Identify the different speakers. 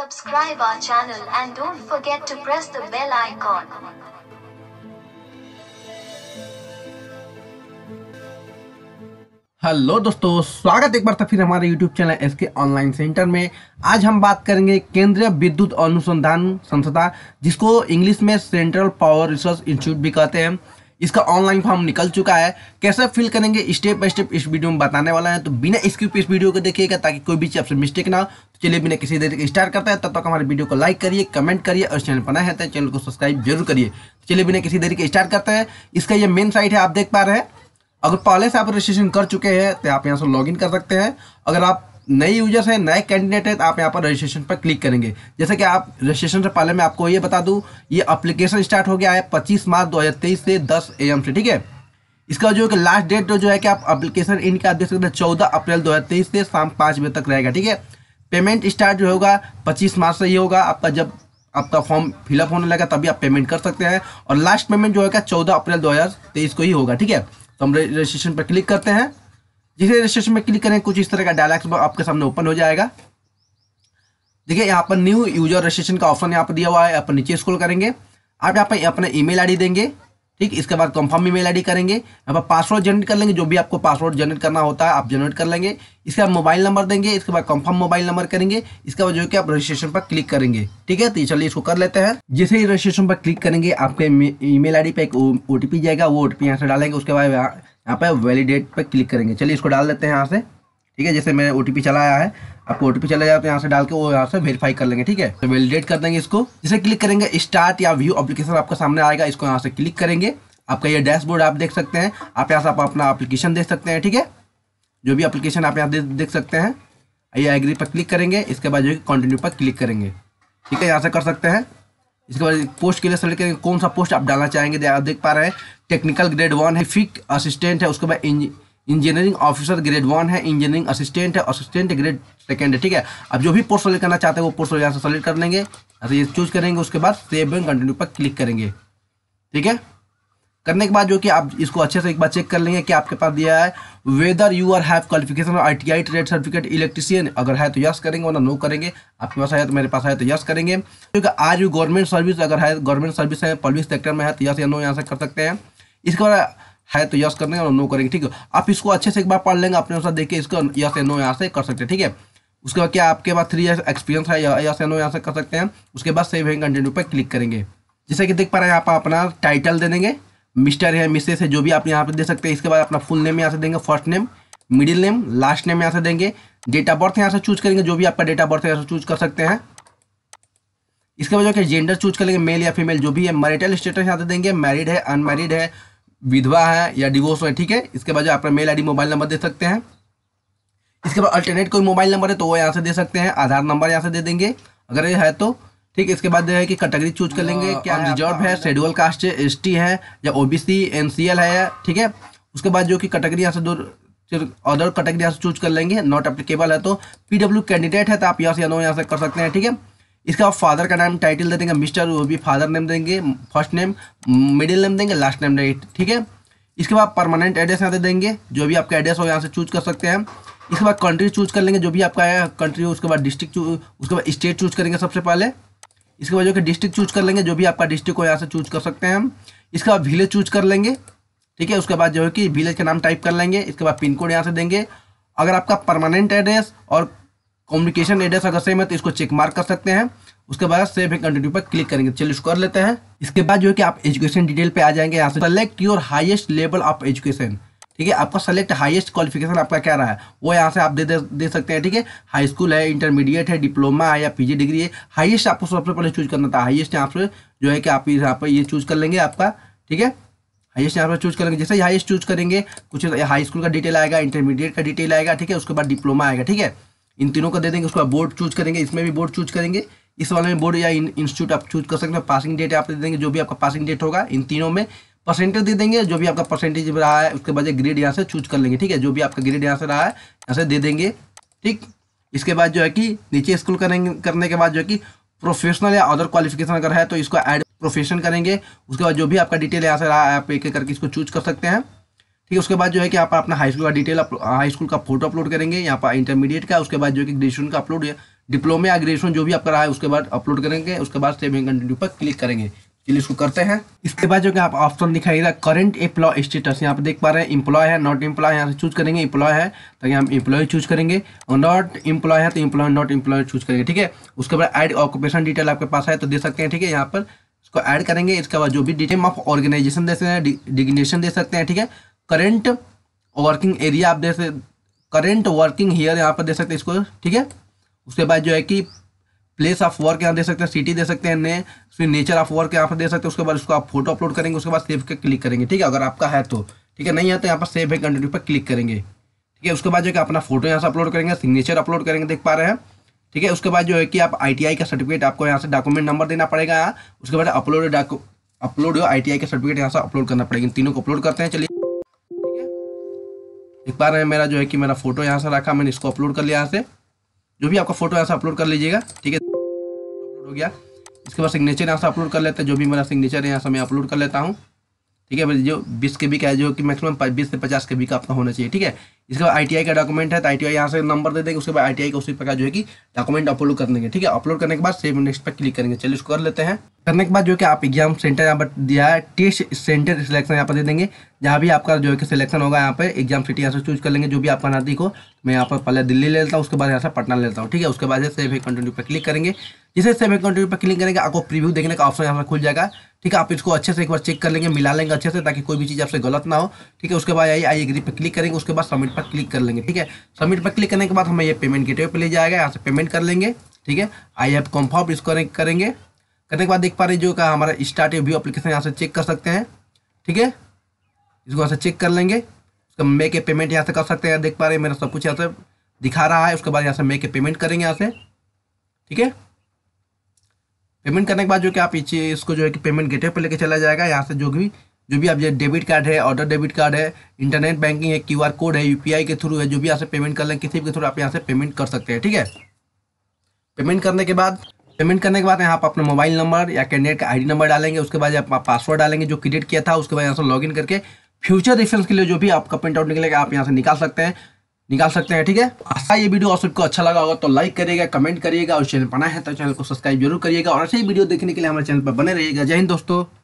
Speaker 1: subscribe our channel and don't forget to press the bell icon. Hello दोस्तों स्वागत एक बार तक तो फिर हमारे YouTube channel S K online centre में आज हम बात करेंगे केंद्रीय विद्युत अनुसंधान संस्था जिसको इंग्लिश में सेंट्रल पावर रिसर्च इंस्टीट्यूट भी कहते हैं इसका ऑनलाइन फॉर्म निकल चुका है कैसे फिल करेंगे स्टेप बाय स्टेप इस वीडियो में बताने वाला है तो बिना स्क्रिप इस वीडियो को देखिएगा ताकि कोई भी चीज़ आपसे मिस्टेक ना तो चलिए बिना किसी देर स्टार्ट करता है तब तक हमारे वीडियो को लाइक करिए कमेंट करिए और चैनल पर रहते है चैनल को सब्सक्राइब जरूर करिए तो चलिए बिना किसी देर के स्टार्ट करते हैं इसका ये मेन साइट है आप देख पा रहे हैं अगर पहले से आप रजिस्ट्रेशन कर चुके हैं तो आप यहाँ से लॉग कर सकते हैं अगर आप नए यूजर्स हैं नए कैंडिडेट हैं तो आप यहाँ पर रजिस्ट्रेशन पर क्लिक करेंगे जैसे कि आप रजिस्ट्रेशन से पहले मैं आपको ये बता दूँ ये अप्लीकेशन स्टार्ट हो गया है पच्चीस मार्च दो से दस ए से ठीक है इसका जो लास्ट डेट जो है कि आप अप्लीकेशन इन का आप देख सकते हैं चौदह अप्रैल दो से शाम पाँच बजे तक रहेगा ठीक है पेमेंट स्टार्ट जो होगा पच्चीस मार्च से ही होगा आपका जब आपका फॉर्म फिलअप होने लगा तभी आप पेमेंट कर सकते हैं और लास्ट पेमेंट जो होगा चौदह अप्रैल दो को ही होगा ठीक है तो हम रजिस्ट्रेशन पर क्लिक करते हैं जिसे रजिस्ट्रेशन में क्लिक करें कुछ इस तरह का डायलॉग आपके सामने ओपन हो जाएगा देखिए यहाँ पर न्यू यूजर रजिस्ट्रेशन का ऑप्शन यहाँ पर दिया हुआ है अपन नीचे स्क्रॉल करेंगे आप यहाँ पर अपना ईमेल आईडी देंगे ठीक इसके बाद कंफर्म ईमेल आईडी करेंगे यहाँ पर पासवर्ड जनरेट कर लेंगे जो भी आपको पासवर्ड जनरेट करना होता है आप जनरेट कर लेंगे इसके बाद मोबाइल नंबर देंगे इसके बाद कंफर्म मोबाइल नंबर करेंगे इसके बाद जो कि आप रजिस्ट्रेशन पर क्लिक करेंगे ठीक है तो चलिए इसको कर लेते हैं जैसे ही रजिस्ट्रेशन पर क्लिक करेंगे आपके ई मेल पर एक ओ जाएगा वो ओ टी यहाँ से डालेंगे उसके बाद यहाँ पर वैलिडेट पर क्लिक करेंगे चलिए इसको डाल देते हैं यहाँ से ठीक है जैसे मेरा ओ पी चलाया है आपको ओ चला जाए तो यहाँ से डाल के वो यहाँ से वेरीफाई कर लेंगे ठीक है तो वैलीडेट कर देंगे इसको जैसे क्लिक करेंगे स्टार्ट या व्यू अप्लीकेशन आपका सामने आएगा इसको यहाँ से क्लिक करेंगे आपका ये डैशबोर्ड आप देख सकते हैं आप यहाँ से आप अपना अप्लीकेशन देख सकते हैं ठीक है जो भी अप्लीकेशन आप यहाँ देख सकते हैं ये एग्री पर क्लिक करेंगे इसके बाद जो है कंटिन्यू पर क्लिक करेंगे ठीक है यहाँ से कर सकते हैं इसके बाद पोस्ट के लिए सेलेक्ट करेंगे कौन सा पोस्ट आप डालना चाहेंगे आप देख पा रहे हैं टेक्निकल ग्रेड वन है फिक असिस्टेंट है उसके बाद इंजीनियरिंग ऑफिसर ग्रेड वन है इंजीनियरिंग असिस्टेंट है असिस्टेंट ग्रेड सेकेंड है ठीक है अब जो भी पोस्ट सेलेक्ट करना चाहते हैं वो पोस्ट यहाँ से सेलेक्ट कर लेंगे ये चूज करेंगे उसके बाद सेव एंड कंटिन्यू पर क्लिक करेंगे ठीक है करने के बाद जो कि आप इसको अच्छे से एक बार चेक कर लेंगे कि आपके पास दिया है whether you are have qualification I T I trade certificate electrician अगर है तो यस करेंगे वरना नो करेंगे आपके पास है तो मेरे पास तो है तो यस करेंगे क्योंकि आर यू गवर्नमेंट सर्विस अगर है गवर्नमेंट सर्विस है पब्लिक सेक्टर में है तो यस या नो यहाँ से कर सकते हैं इसके बाद है तो यस करेंगे और नो करेंगे ठीक है आप इसको अच्छे से एक बार पढ़ लेंगे अपने अनुसार देखिए इसको यस या नो यहाँ से कर सकते हैं ठीक है उसके बाद क्या आपके पास थ्री ईयर एक्सपीरियंस है यस या नो यहाँ से कर सकते हैं उसके बाद सेव एंड पर क्लिक करेंगे जैसे कि देख पा रहे हैं आप अपना टाइटल दे देंगे मिस्टर है मिसेस है जो भी आप यहाँ पे दे सकते हैं इसके बाद अपना फुल नेम यहाँ से देंगे first name middle name last name यहाँ से देंगे डेट ऑफ बर्थ यहाँ से चूज करेंगे जो भी आपका डेट ऑफ बर्थ है यहाँ से चूज कर सकते हैं इसके बाद जो कि जेंडर चूज कर लेंगे मेल या फीमेल जो भी है मैरिटल स्टेटस यहाँ से देंगे मैरिड है अनमैरिड है विधवा है या डिवोर्स है ठीक है इसके बाद जो अपना मेल आई मोबाइल नंबर दे सकते हैं इसके बाद अल्टरनेट कोई मोबाइल नंबर है तो वो यहाँ से दे सकते हैं आधार नंबर यहाँ से दे देंगे अगर ये है तो ठीक इसके बाद जो है कि कैटेगरी चूज कर लेंगे हाँ, क्या रिजर्व हाँ, हाँ, है शेड्यूल कास्ट है एस है या ओ बी सी है ठीक है उसके बाद जो कि कैटेगरी यहाँ से दो अदर कैटेगरी यहाँ से चूज कर लेंगे नॉट अप्लीकेबल है तो पी डब्ल्यू कैंडिडेट है तो आप यहाँ से यहाँ से कर सकते हैं ठीक है इसका आप फादर का नाम टाइटल दे देंगे मिस्टर वो भी फादर नेम देंगे फर्स्ट नेम मिडिल नेम देंगे लास्ट नेम डेट ठीक है इसके बाद परमानेंट एड्रेस यहाँ दे देंगे जो भी आपका एड्रेस हो यहाँ से चूज कर सकते हैं इसके बाद कंट्री चूज कर लेंगे जो भी आपका कंट्री हो उसके बाद डिस्ट्रिक्ट उसके बाद स्टेट चूज करेंगे सबसे पहले इसके बाद जो कि डिस्ट्रिक्ट चूज कर लेंगे जो भी आपका डिस्ट्रिक्ट हो यहाँ से चूज कर सकते हैं हम इसके बाद विलेज चूज कर लेंगे ठीक है उसके बाद जो है कि विलेज का नाम टाइप कर लेंगे इसके बाद पिन कोड यहाँ से देंगे अगर आपका परमानेंट एड्रेस और कम्युनिकेशन एड्रेस अगर सेम है तो इसको चेक मार्क कर सकते हैं उसके बाद सेव एंड कंटिन्यू पर क्लिक करेंगे चलिए इसको कर लेते हैं इसके बाद जो है कि आप एजुकेशन डिटेल पर आ जाएंगे यहाँ से select your highest level of education ठीक है आपका सेलेक्ट हाईएस्ट क्वालिफिकेशन आपका क्या रहा है वो यहाँ से आप दे दे, दे सकते हैं ठीक है हाई स्कूल है इंटरमीडिएट है डिप्लोमा है या पीजी डिग्री है हाईएस्ट आपको सबसे पहले चूज करना था हाईएस्ट यहाँ पर जो है कि आप यहाँ पर ये चूज कर लेंगे आपका ठीक है हाईएस्ट यहाँ पर चूज करेंगे जैसे ही हाईएस्ट चूज करेंगे कुछ हाई स्कूल का डिटेल आएगा इंटरमीडिएट का डिटेल आएगा ठीक है उसके बाद डिप्लोमा आएगा ठीक है इन तीनों का दे देंगे उसके बाद बोर्ड चूज करेंगे इसमें भी बोर्ड चूज करेंगे इस वाले में बोर्ड या इंस्टीट्यूट आप चूज कर सकते हैं पासिंग डेट आप दे देंगे जो भी आपका पासिंग डेट होगा इन तीनों में परसेंटेज दे देंगे जो भी आपका परसेंटेज रहा है उसके बाद ग्रेड यहाँ से चूज कर लेंगे ठीक है जो भी आपका ग्रेड यहाँ से रहा है यहाँ से दे देंगे ठीक इसके बाद जो है कि नीचे स्कूल करेंगे करने के बाद जो है कि प्रोफेशनल या अदर क्वालिफिकेशन अगर है तो इसको एड प्रोफेशन करेंगे उसके बाद जो भी आपका डिटेल यहाँ से रहा है आप एक एक करके इसको चूज कर सकते हैं ठीक है उसके बाद जो है कि आप अपना हाई स्कूल का डिटेल हाई स्कूल का फोटो अपलोड करेंगे यहाँ पर इंटरमीडिएट का उसके बाद जो है कि ग्रेजुएशन का अपलोड डिप्लोमा या ग्रेजुएशन जो भी आपका रहा है उसके बाद अपलोड करेंगे उसके बाद सेविंग कंटिन्यू पर क्लिक करेंगे चलिए इसको करते हैं इसके बाद जो कि आप ऑप्शन दिखाई दे करंट एम्प्लॉय स्टेटस यहाँ पे देख पा रहे हैं इम्प्लॉय है नॉट इम्प्लॉय यहाँ से चूज करेंगे इम्प्लॉय है तो यहाँ हम एम्प्लॉय चूज करेंगे और नॉट इम्प्लॉय है तो इम्प्लॉय नॉट इम्प्लॉय चूज करेंगे ठीक है उसके बाद एड ऑक्यूपेशन डिटेल आपके पास है तो दे सकते हैं ठीक है यहाँ पर इसको ऐड करेंगे इसके बाद जो भी डिटेल ऑफ ऑर्गेनाइजेशन दे सकते हैं डिग्नेशन दे सकते हैं ठीक है करेंट वर्किंग एरिया आप दे सकते करेंट वर्किंग हेयर यहाँ पर दे सकते हैं इसको ठीक है उसके बाद जो है कि प्लेस ऑफ वर्क यहाँ दे सकते हैं सिटी दे सकते हैं ने फिर नेचर ऑफ वर्क यहाँ पर दे सकते हैं उसके बाद उसको आप फोटो अपलोड करेंगे उसके बाद सेव के क्लिक करेंगे ठीक है अगर आपका है तो ठीक है नहीं है तो यहाँ पर सेव है कंटिन्यू पर क्लिक करेंगे ठीक है उसके बाद जो है अपना फोटो यहाँ से अपलोड करेंगे सिग्नेचर अपलोड करेंगे देख पा रहे हैं ठीक है उसके बाद जो है कि आप आई का सर्टिफिकेट आपको यहाँ से डॉक्यूमेंट नंबर देना पड़ेगा हाँ। उसके बाद अपलोड अपलोड आई टी का सर्टिफिकेट यहाँ से अपलोड करना पड़ेगा तीनों को अपलोड करते हैं चलिए देख पा रहे हैं मेरा जो है कि मेरा फोटो यहाँ से रखा मैंने इसको अपलोड कर लिया यहाँ से जो भी आपका फोटो यहाँ से अपलोड कर लीजिएगा ठीक है हो गया इसके बाद सिग्नेचर यहाँ से अपलोड कर लेते हैं जो भी मेरा सिग्नेचर है यहाँ से मैं अपलोड कर लेता हूँ ठीक है भाई जो बीस के बी का है जो कि मैक्सिमम बीस से पचास के बी का आपका होना चाहिए ठीक है इसके बाद आई का डॉक्यूमेंट है तो आई टी यहाँ से नंबर दे देंगे उसके बाद आई का उसी प्रकार जो है कि डॉक्यूमेंट अपलोड कर देंगे ठीक है अपलोड करने के बाद सेव नेक्स्ट पर क्लिक करेंगे चलिए उसको कर लेते हैं करने के बाद जो कि आप एग्जाम सेंटर यहाँ पर दिया है टेस्ट सेंटर सिलेक्शन यहाँ पर दे देंगे जहाँ भी आपका जो है कि सिलेक्शन होगा यहाँ पर एग्जाम सिटी यहाँ से चूज कर लेंगे जो भी आपका नजदीक हो मैं यहाँ पर पहले दिल्ली ले लेता हूँ उसके बाद यहाँ से पटना लेता हूँ ठीक है उसके बाद सेव है कंटिन्यू पर क्लिक करेंगे जिसे सेवन कंटिन्यू पर क्लिक करेंगे आपको प्रीव्यू देखने का ऑप्शन यहाँ पर खुल जाएगा ठीक है आप इसको अच्छे से एक बार चेक कर लेंगे मिला लेंगे अच्छे से ताकि कोई भी चीज़ आपसे गलत ना हो ठीक है उसके बाद आई आई एग्री पर क्लिक करेंगे उसके बाद सबमिट पर क्लिक कर लेंगे ठीक है सबमिट पर क्लिक करने के बाद हमें ये पेमेंट गेटवे पर ले जाएगा यहाँ से पेमेंट कर लेंगे ठीक है आई एप कॉम्फॉर्म इसको करेंगे करने के बाद देख पा रहे जो का हमारा स्टार्ट व्यू अपलीकेशन यहाँ से चेक कर सकते हैं ठीक है इसको यहाँ से चेक कर लेंगे उसका मे के पेमेंट यहाँ से कर सकते हैं देख पा रहे मेरा सब कुछ यहाँ से दिखा रहा है उसके बाद यहाँ से मे के पेमेंट करेंगे यहाँ से ठीक है पेमेंट करने के बाद जो कि आप पीछे इसको जो है कि पेमेंट गेटवे पर लेके चला जाएगा यहाँ से जो भी जो भी आप जो डेबिट कार्ड है ऑर्डर डेबिट कार्ड है इंटरनेट बैंकिंग है क्यू कोड है यूपीआई के थ्रू है जो भी यहाँ से पेमेंट कर लें किसी के थ्रू आप यहाँ से पेमेंट कर सकते हैं ठीक है पेमेंट करने के बाद पेमेंट करने के बाद यहाँ आप अपना मोबाइल नंबर या कैंडिडेट का आई नंबर डालेंगे उसके बाद आप पासवर्ड डालेंगे जो क्रिएट किया था उसके बाद यहाँ से लॉग करके फ्यूचर रिफरेंस के लिए जो भी आपका प्रिंट आउट निकलेगा आप यहाँ से निकाल सकते हैं निकाल सकते हैं ठीक है आशा ये वीडियो और सबको अच्छा लगा होगा तो लाइक करिएगा कमेंट करिएगा और चैनल बनाए हैं तो चैनल को सब्सक्राइब जरूर करिएगा और ऐसे ही वीडियो देखने के लिए हमारे चैनल पर बने रहिएगा जय हिंद दोस्तों